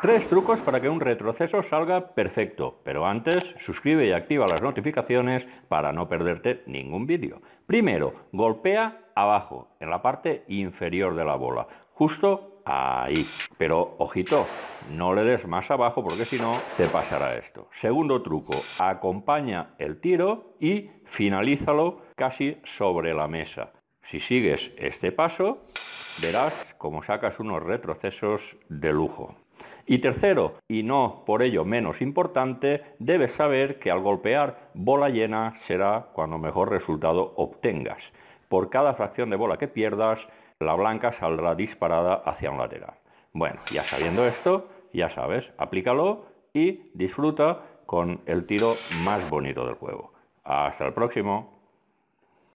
Tres trucos para que un retroceso salga perfecto, pero antes suscribe y activa las notificaciones para no perderte ningún vídeo. Primero, golpea abajo, en la parte inferior de la bola, justo ahí. Pero ojito, no le des más abajo porque si no te pasará esto. Segundo truco, acompaña el tiro y finalízalo casi sobre la mesa. Si sigues este paso, verás cómo sacas unos retrocesos de lujo. Y tercero, y no por ello menos importante, debes saber que al golpear bola llena será cuando mejor resultado obtengas. Por cada fracción de bola que pierdas, la blanca saldrá disparada hacia un lateral. Bueno, ya sabiendo esto, ya sabes, aplícalo y disfruta con el tiro más bonito del juego. Hasta el próximo.